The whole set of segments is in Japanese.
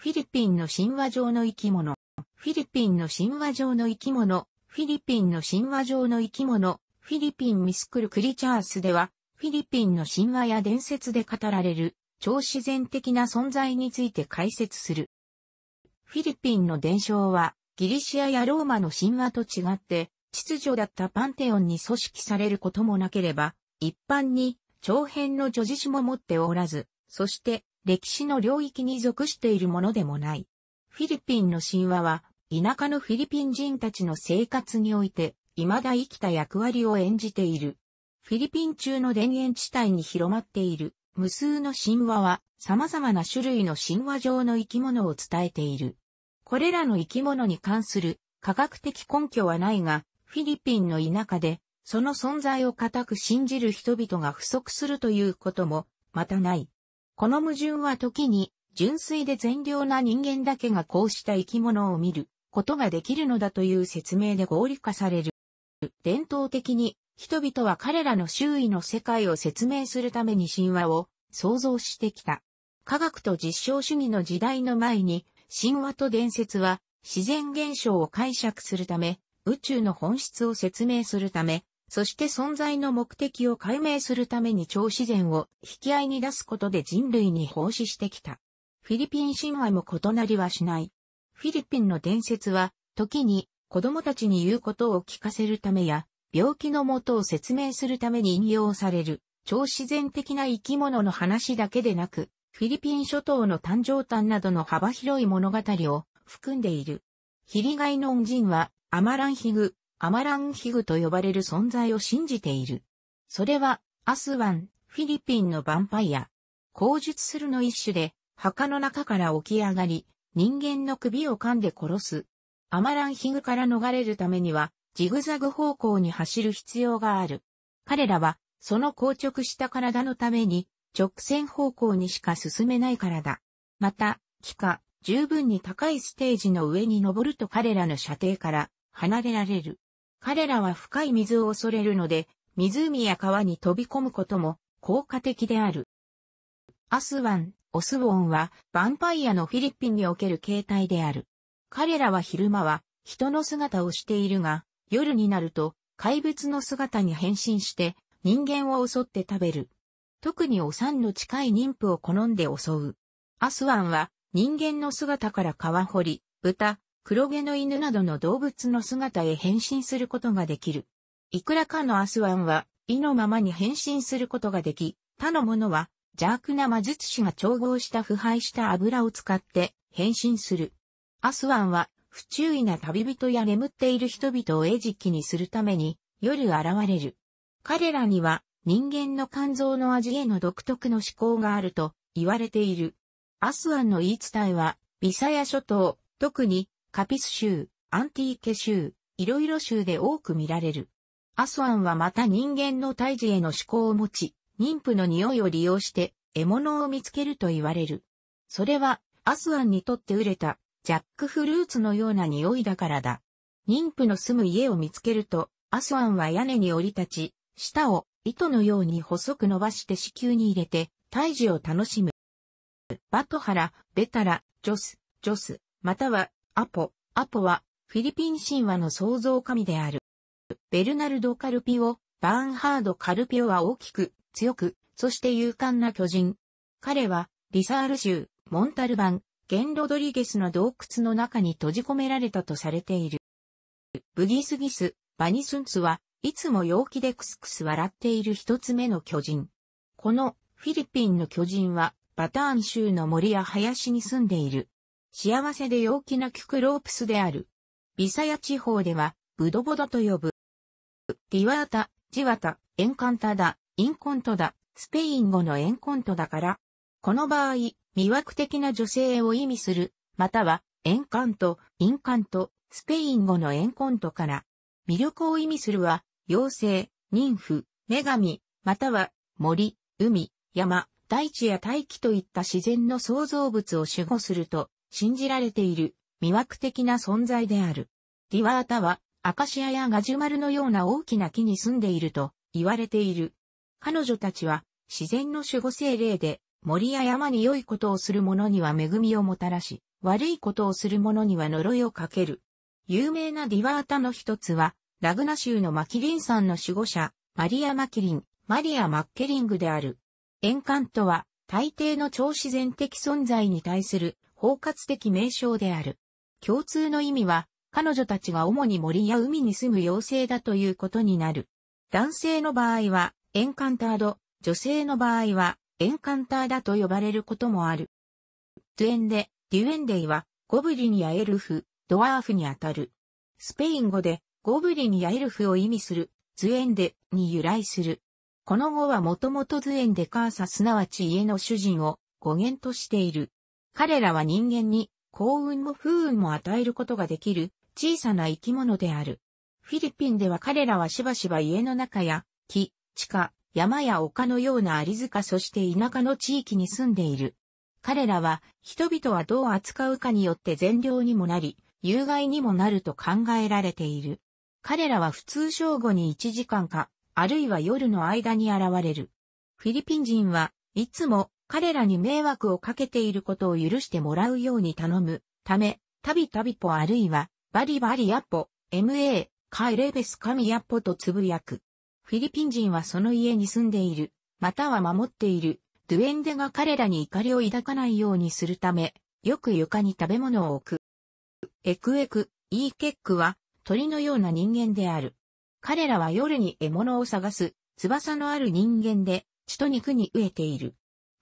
フィリピンの神話上の生き物、フィリピンの神話上の生き物、フィリピンの神話上の生き物、フィリピンミスクルクリチャースでは、フィリピンの神話や伝説で語られる、超自然的な存在について解説する。フィリピンの伝承は、ギリシアやローマの神話と違って、秩序だったパンテオンに組織されることもなければ、一般に長編の叙事詩も持っておらず、そして歴史の領域に属しているものでもない。フィリピンの神話は、田舎のフィリピン人たちの生活において、未だ生きた役割を演じている。フィリピン中の田園地帯に広まっている、無数の神話は、様々な種類の神話上の生き物を伝えている。これらの生き物に関する科学的根拠はないが、フィリピンの田舎で、その存在を固く信じる人々が不足するということも、またない。この矛盾は時に、純粋で善良な人間だけがこうした生き物を見ることができるのだという説明で合理化される。伝統的に、人々は彼らの周囲の世界を説明するために神話を創造してきた。科学と実証主義の時代の前に、神話と伝説は自然現象を解釈するため、宇宙の本質を説明するため、そして存在の目的を解明するために超自然を引き合いに出すことで人類に奉仕してきた。フィリピン神話も異なりはしない。フィリピンの伝説は、時に子供たちに言うことを聞かせるためや、病気のもとを説明するために引用される、超自然的な生き物の話だけでなく、フィリピン諸島の誕生誕などの幅広い物語を含んでいる。ヒリガイの恩人は、アマランヒグ、アマランヒグと呼ばれる存在を信じている。それは、アスワン、フィリピンのヴァンパイア。口述するの一種で、墓の中から起き上がり、人間の首を噛んで殺す。アマランヒグから逃れるためには、ジグザグ方向に走る必要がある。彼らは、その硬直した体のために、直線方向にしか進めないからだ。また、気化、十分に高いステージの上に登ると彼らの射程から離れられる。彼らは深い水を恐れるので、湖や川に飛び込むことも効果的である。アスワン、オスウォンは、ヴァンパイアのフィリピンにおける形態である。彼らは昼間は、人の姿をしているが、夜になると、怪物の姿に変身して、人間を襲って食べる。特にお産の近い妊婦を好んで襲う。アスワンは、人間の姿から皮掘り、豚、黒毛の犬などの動物の姿へ変身することができる。いくらかのアスワンは、意のままに変身することができ、他のものは、邪悪な魔術師が調合した腐敗した油を使って変身する。アスワンは、不注意な旅人や眠っている人々を餌食にするために、夜現れる。彼らには、人間の肝臓の味への独特の思考があると言われている。アスワンの言い伝えは、ビサヤ諸島、特にカピス州、アンティーケ州、いろいろ州で多く見られる。アスワンはまた人間の胎児への思考を持ち、妊婦の匂いを利用して獲物を見つけると言われる。それは、アスワンにとって売れた、ジャックフルーツのような匂いだからだ。妊婦の住む家を見つけると、アスワンは屋根に降り立ち、舌を糸のように細く伸ばして子宮に入れて、胎児を楽しむ。バトハラ、ベタラ、ジョス、ジョス、またはアポ、アポは、フィリピン神話の創造神である。ベルナルド・カルピオ、バーンハード・カルピオは大きく、強く、そして勇敢な巨人。彼は、リサール州、モンタルバン、ゲン・ロドリゲスの洞窟の中に閉じ込められたとされている。ブギスギス、バニスンツは、いつも陽気でクスクス笑っている一つ目の巨人。このフィリピンの巨人はバターン州の森や林に住んでいる。幸せで陽気なキュクロープスである。ビサヤ地方では、ブドボドと呼ぶ。ディワータ、ジワタ、エンカンタダ、インコントダ、スペイン語のエンコントだから、この場合、魅惑的な女性を意味する、または、エンカント、インカント、スペイン語のエンコントから、魅力を意味するは、妖精、妊婦、女神、または、森、海、山、大地や大気といった自然の創造物を守護すると、信じられている魅惑的な存在である。ディワータはアカシアやガジュマルのような大きな木に住んでいると言われている。彼女たちは自然の守護精霊で森や山に良いことをする者には恵みをもたらし、悪いことをする者には呪いをかける。有名なディワータの一つは、ラグナ州のマキリンさんの守護者、マリア・マキリン、マリア・マッケリングである。エンカントは、大抵の超自然的存在に対する包括的名称である。共通の意味は、彼女たちは主に森や海に住む妖精だということになる。男性の場合は、エンカンタード、女性の場合は、エンカンターだと呼ばれることもある。ドゥエンデ、デュエンデイは、ゴブリンやエルフ、ドワーフにあたる。スペイン語で、ゴブリンやエルフを意味する、ズエンデに由来する。この語はもともとズエンデカーサすなわち家の主人を語源としている。彼らは人間に幸運も不運も与えることができる小さな生き物である。フィリピンでは彼らはしばしば家の中や木、地下、山や丘のような有塚そして田舎の地域に住んでいる。彼らは人々はどう扱うかによって善良にもなり、有害にもなると考えられている。彼らは普通正午に1時間か、あるいは夜の間に現れる。フィリピン人はいつも彼らに迷惑をかけていることを許してもらうように頼むため、たびたびぽあるいは、バリバリヤッポ、MA、カイレベスカミヤッポとつぶやく。フィリピン人はその家に住んでいる、または守っている、ドゥエンデが彼らに怒りを抱かないようにするため、よく床に食べ物を置く。エクエク、イーケックは鳥のような人間である。彼らは夜に獲物を探す、翼のある人間で、血と肉に飢えている。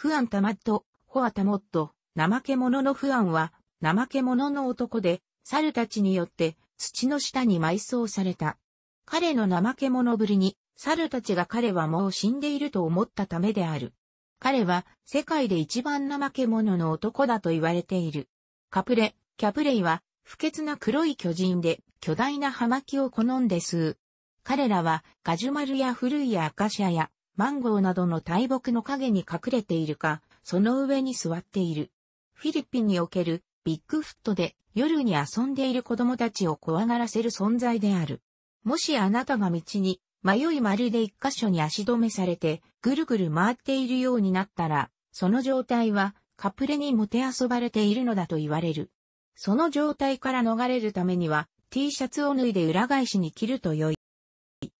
フアンタマット、ホアタモット、怠け者のフアンは、怠け者の男で、猿たちによって土の下に埋葬された。彼の怠け者ぶりに、猿たちが彼はもう死んでいると思ったためである。彼は世界で一番怠け者の男だと言われている。カプレ、キャプレイは不潔な黒い巨人で巨大な葉巻を好んで吸う。彼らはガジュマルや古いアカシアやマンゴーなどの大木の陰に隠れているか、その上に座っている。フィリピンにおけるビッグフットで夜に遊んでいる子供たちを怖がらせる存在である。もしあなたが道に迷い丸で一箇所に足止めされてぐるぐる回っているようになったら、その状態はカプレにもて遊ばれているのだと言われる。その状態から逃れるためには T シャツを脱いで裏返しに着ると良い。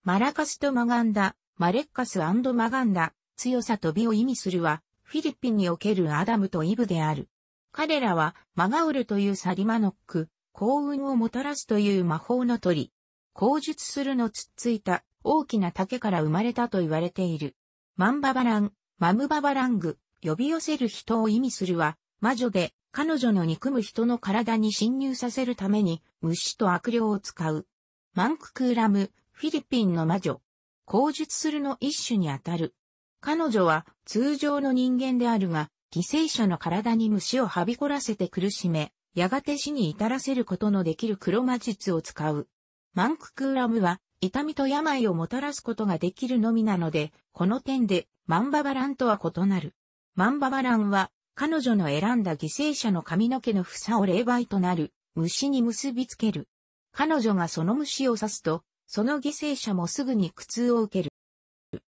マラカスとマガンダ、マレッカスマガンダ、強さと美を意味するは、フィリピンにおけるアダムとイブである。彼らは、マガウルというサリマノック、幸運をもたらすという魔法の鳥。口述するのつっついた大きな竹から生まれたと言われている。マンババラン、マムババラング、呼び寄せる人を意味するは、魔女で彼女の憎む人の体に侵入させるために虫と悪霊を使う。マンククーラム、フィリピンの魔女。口述するの一種にあたる。彼女は通常の人間であるが、犠牲者の体に虫をはびこらせて苦しめ、やがて死に至らせることのできる黒魔術を使う。マンククーラムは、痛みと病をもたらすことができるのみなので、この点で、マンババランとは異なる。マンババランは、彼女の選んだ犠牲者の髪の毛の房を霊媒となる、虫に結びつける。彼女がその虫を刺すと、その犠牲者もすぐに苦痛を受ける。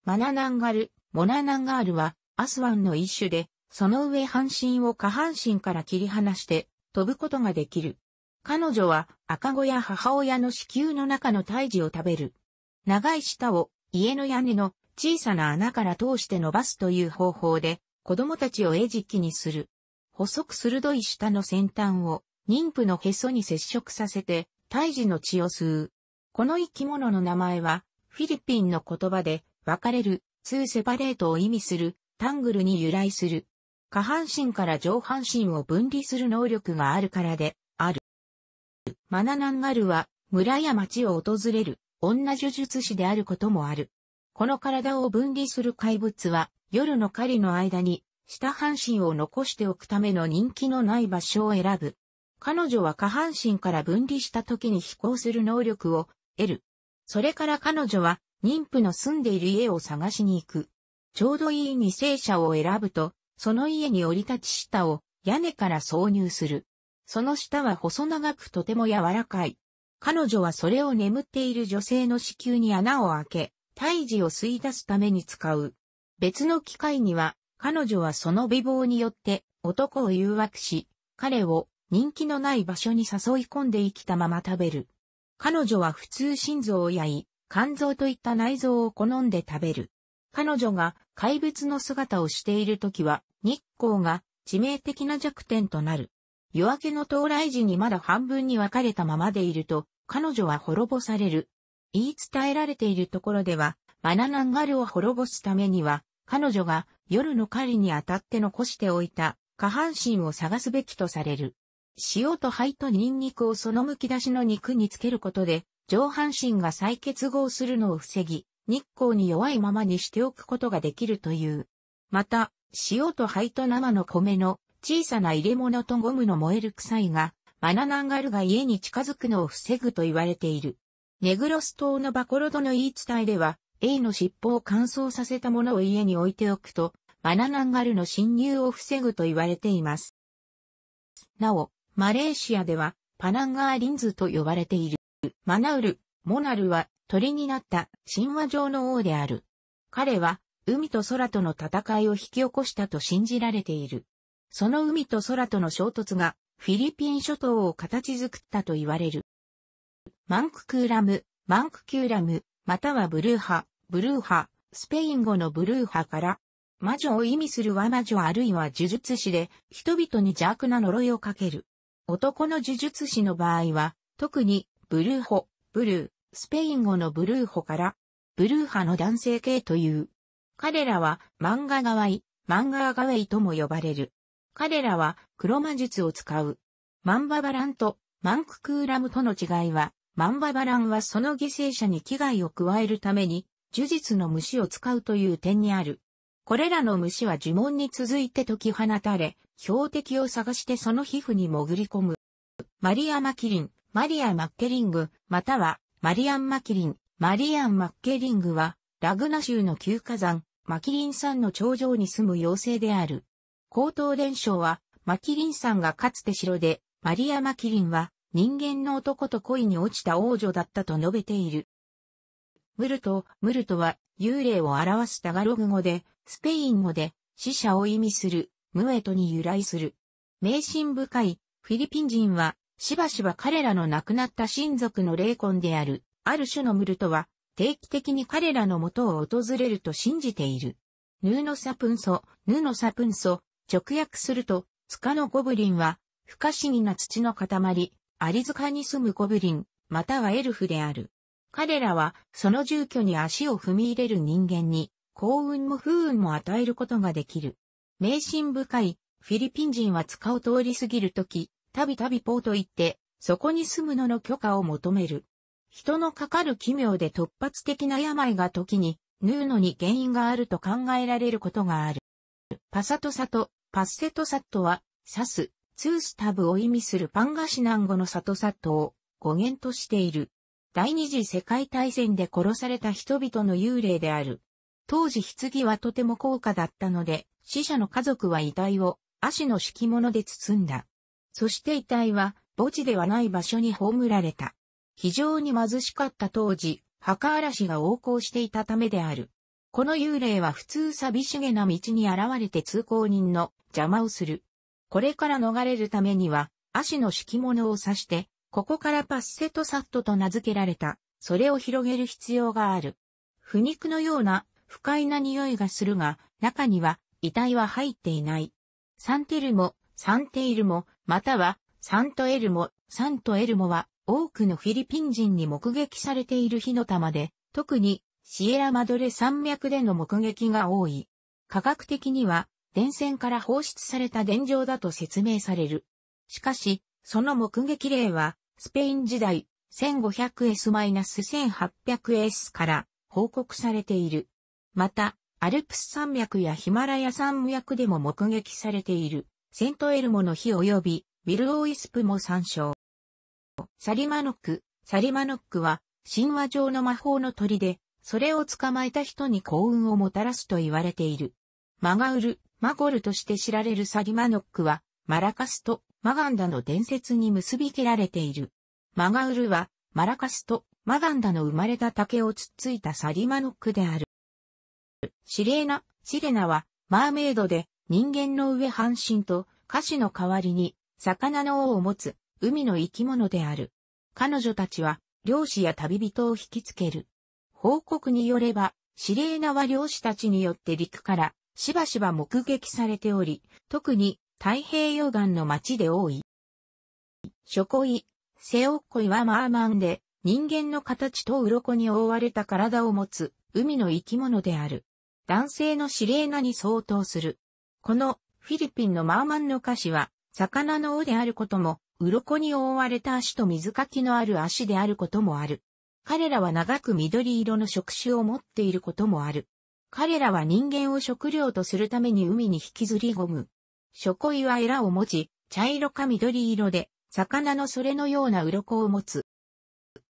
マナナンガル、モナナンガールは、アスワンの一種で、その上半身を下半身から切り離して、飛ぶことができる。彼女は赤子や母親の子宮の中の胎児を食べる。長い舌を家の屋根の小さな穴から通して伸ばすという方法で子供たちを餌食にする。細く鋭い舌の先端を妊婦のへそに接触させて胎児の血を吸う。この生き物の名前は、フィリピンの言葉で、分かれる、ツーセパレートを意味する、タングルに由来する。下半身から上半身を分離する能力があるからで、ある。マナナンガルは、村や町を訪れる、女呪術師であることもある。この体を分離する怪物は、夜の狩りの間に、下半身を残しておくための人気のない場所を選ぶ。彼女は下半身から分離した時に飛行する能力を得る。それから彼女は妊婦の住んでいる家を探しに行く。ちょうどいい犠牲者を選ぶと、その家に降り立ち舌を屋根から挿入する。その下は細長くとても柔らかい。彼女はそれを眠っている女性の子宮に穴を開け、胎児を吸い出すために使う。別の機会には、彼女はその美貌によって男を誘惑し、彼を人気のない場所に誘い込んで生きたまま食べる。彼女は普通心臓や胃、肝臓といった内臓を好んで食べる。彼女が怪物の姿をしている時は日光が致命的な弱点となる。夜明けの到来時にまだ半分に分かれたままでいると、彼女は滅ぼされる。言い伝えられているところでは、マナナンガルを滅ぼすためには、彼女が夜の狩りにあたって残しておいた下半身を探すべきとされる。塩と灰とニンニクをそのむき出しの肉につけることで、上半身が再結合するのを防ぎ、日光に弱いままにしておくことができるという。また、塩と灰と生の米の小さな入れ物とゴムの燃える臭いが、マナナンガルが家に近づくのを防ぐと言われている。ネグロス島のバコロドの言い伝えでは、エイの尻尾を乾燥させたものを家に置いておくと、マナナンガルの侵入を防ぐと言われています。なお、マレーシアではパナンガーリンズと呼ばれている。マナウル、モナルは鳥になった神話上の王である。彼は海と空との戦いを引き起こしたと信じられている。その海と空との衝突がフィリピン諸島を形作ったと言われる。マンククーラム、マンクキューラム、またはブルーハ、ブルーハ、スペイン語のブルーハから、魔女を意味するは魔女あるいは呪術師で、人々に邪悪な呪いをかける。男の呪術師の場合は、特に、ブルーホ、ブルー、スペイン語のブルーホから、ブルー派の男性系という。彼らは、漫画側い、漫画側いとも呼ばれる。彼らは、黒魔術を使う。マンババランと、マンククーラムとの違いは、マンババランはその犠牲者に危害を加えるために、呪術の虫を使うという点にある。これらの虫は呪文に続いて解き放たれ、標的を探してその皮膚に潜り込む。マリアマキリン、マリア・マッケリング、または、マリアン・マキリン、マリアン・マッケリングは、ラグナ州の旧火山、マキリン山の頂上に住む妖精である。高等伝承は、マキリン山がかつて城で、マリア・マキリンは、人間の男と恋に落ちた王女だったと述べている。ムルト、ムルトは幽霊を表すタガログ語で、スペイン語で死者を意味する、ムエトに由来する。迷信深いフィリピン人は、しばしば彼らの亡くなった親族の霊魂である、ある種のムルトは、定期的に彼らの元を訪れると信じている。ヌーノサプンソ、ヌーノサプンソ、直訳すると、塚のゴブリンは、不可思議な土の塊、アリ塚に住むゴブリン、またはエルフである。彼らはその住居に足を踏み入れる人間に幸運も不運も与えることができる。迷信深いフィリピン人は塚を通り過ぎるとき、たびたびポーと行って、そこに住むのの許可を求める。人のかかる奇妙で突発的な病が時に、ヌーノに原因があると考えられることがある。パサトサト、パッセトサットは、サス、ツースタブを意味するパンガシナン語のサトサットを語源としている。第二次世界大戦で殺された人々の幽霊である。当時棺はとても高価だったので、死者の家族は遺体を足の敷物で包んだ。そして遺体は墓地ではない場所に葬られた。非常に貧しかった当時、墓荒らしが横行していたためである。この幽霊は普通寂しげな道に現れて通行人の邪魔をする。これから逃れるためには、足の敷物を刺して、ここからパッセトサットと名付けられた、それを広げる必要がある。腐肉のような不快な匂いがするが、中には遺体は入っていない。サンテルモ、サンテイルモ、またはサントエルモ、サントエルモは多くのフィリピン人に目撃されている火の玉で、特にシエラマドレ山脈での目撃が多い。科学的には電線から放出された電状だと説明される。しかし、その目撃例はスペイン時代 1500S-1800S から報告されている。また、アルプス山脈やヒマラヤ山脈でも目撃されている、セントエルモの火及び、ウィルオイスプも参照。サリマノック、サリマノックは、神話上の魔法の鳥で、それを捕まえた人に幸運をもたらすと言われている。マガウル、マゴルとして知られるサリマノックは、マラカスとマガンダの伝説に結び切られている。マガウルは、マラカスとマガンダの生まれた竹をつっついたサリマノックである。シレーナ、シレナは、マーメイドで、人間の上半身と、歌詞の代わりに、魚の王を持つ、海の生き物である。彼女たちは、漁師や旅人を引きつける。報告によれば、シレーナは漁師たちによって陸から、しばしば目撃されており、特に太平洋岸の町で多い。諸恋、セオッコイはマーマンで、人間の形と鱗に覆われた体を持つ、海の生き物である。男性の司令名に相当する。この、フィリピンのマーマンの歌詞は、魚の尾であることも、鱗に覆われた足と水かきのある足であることもある。彼らは長く緑色の触手を持っていることもある。彼らは人間を食料とするために海に引きずり込む。書恋はエラを持ち、茶色か緑色で、魚のそれのような鱗を持つ。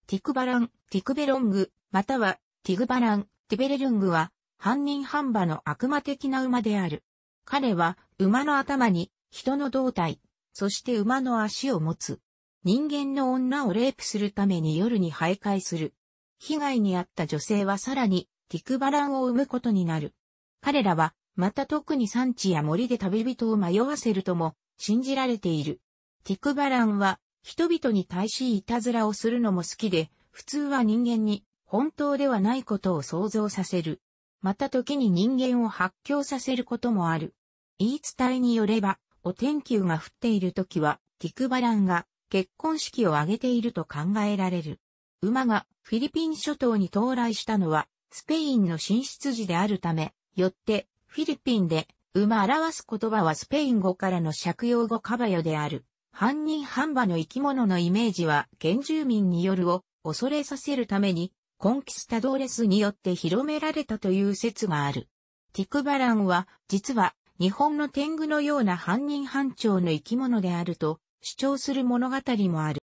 ティクバラン、ティクベロング、または、ティグバラン、ティベレルングは、犯人半馬の悪魔的な馬である。彼は、馬の頭に、人の胴体、そして馬の足を持つ。人間の女をレイプするために夜に徘徊する。被害に遭った女性はさらに、ティクバランを生むことになる。彼らは、また特に山地や森で旅人を迷わせるとも信じられている。ティクバランは人々に対しいたずらをするのも好きで、普通は人間に本当ではないことを想像させる。また時に人間を発狂させることもある。言い伝えによれば、お天気が降っている時は、ティクバランが結婚式を挙げていると考えられる。馬がフィリピン諸島に到来したのは、スペインの進出時であるため、よってフィリピンで、馬表す言葉はスペイン語からの借用語カバヨである。犯人半馬の生き物のイメージは原住民によるを恐れさせるためにコンキスタドーレスによって広められたという説がある。ティクバランは実は日本の天狗のような犯人班長の生き物であると主張する物語もある。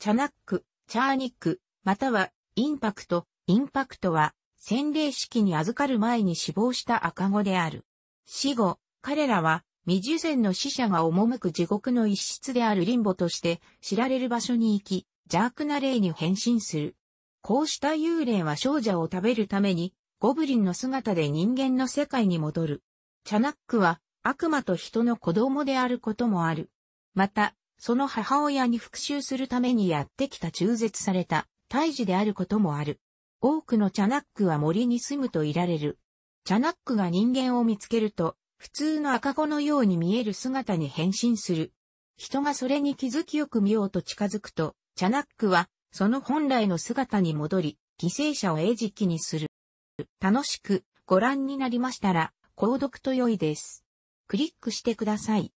チャナック、チャーニック、またはインパクト、インパクトは洗礼式に預かる前に死亡した赤子である。死後、彼らは未受善の死者が赴く地獄の一室であるリンボとして知られる場所に行き、邪悪な霊に変身する。こうした幽霊は少女を食べるために、ゴブリンの姿で人間の世界に戻る。チャナックは悪魔と人の子供であることもある。また、その母親に復讐するためにやってきた中絶された胎児であることもある。多くのチャナックは森に住むといられる。チャナックが人間を見つけると、普通の赤子のように見える姿に変身する。人がそれに気づきよく見ようと近づくと、チャナックは、その本来の姿に戻り、犠牲者を餌食にする。楽しくご覧になりましたら、購読と良いです。クリックしてください。